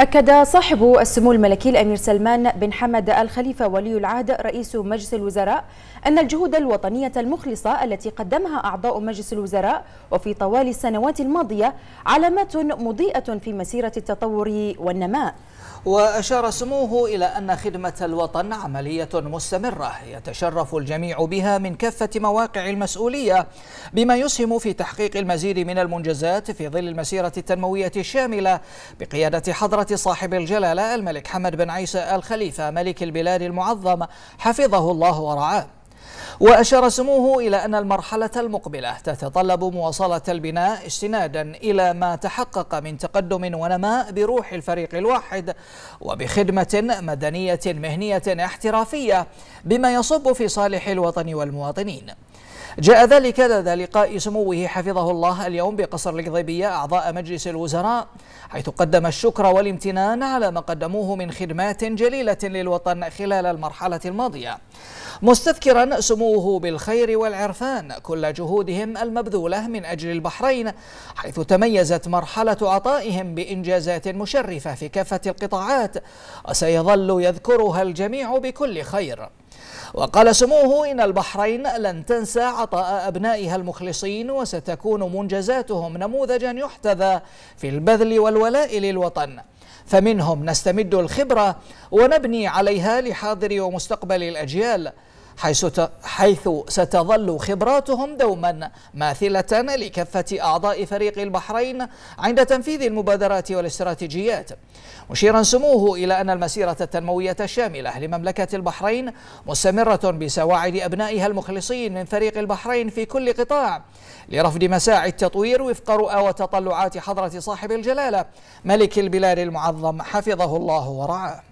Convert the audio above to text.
أكد صاحب السمو الملكي الأمير سلمان بن حمد الخليفة ولي العهد رئيس مجلس الوزراء أن الجهود الوطنية المخلصة التي قدمها أعضاء مجلس الوزراء وفي طوال السنوات الماضية علامات مضيئة في مسيرة التطور والنماء وأشار سموه إلى أن خدمة الوطن عملية مستمرة يتشرف الجميع بها من كافة مواقع المسؤولية بما يسهم في تحقيق المزيد من المنجزات في ظل المسيرة التنموية الشاملة بقيادة حضرة صاحب الجلالة الملك حمد بن عيسى الخليفة ملك البلاد المعظم حفظه الله ورعاه وأشار سموه إلى أن المرحلة المقبلة تتطلب مواصلة البناء استنادا إلى ما تحقق من تقدم ونماء بروح الفريق الواحد وبخدمة مدنية مهنية احترافية بما يصب في صالح الوطن والمواطنين جاء ذلك لدى لقاء سموه حفظه الله اليوم بقصر القضيبية أعضاء مجلس الوزراء حيث قدم الشكر والامتنان على ما قدموه من خدمات جليلة للوطن خلال المرحلة الماضية مستذكرا سموه بالخير والعرفان كل جهودهم المبذولة من أجل البحرين حيث تميزت مرحلة عطائهم بإنجازات مشرفة في كافة القطاعات وسيظل يذكرها الجميع بكل خير وقال سموه إن البحرين لن تنسى عطاء أبنائها المخلصين وستكون منجزاتهم نموذجا يحتذى في البذل والولاء للوطن فمنهم نستمد الخبرة ونبني عليها لحاضر ومستقبل الأجيال حيث حيث ستظل خبراتهم دوما ماثلة لكافة أعضاء فريق البحرين عند تنفيذ المبادرات والاستراتيجيات مشيرا سموه إلى أن المسيرة التنموية الشاملة لمملكة البحرين مستمرة بسواعد أبنائها المخلصين من فريق البحرين في كل قطاع لرفض مساعي التطوير وفق رؤى وتطلعات حضرة صاحب الجلالة ملك البلاد المعظم حفظه الله ورعاه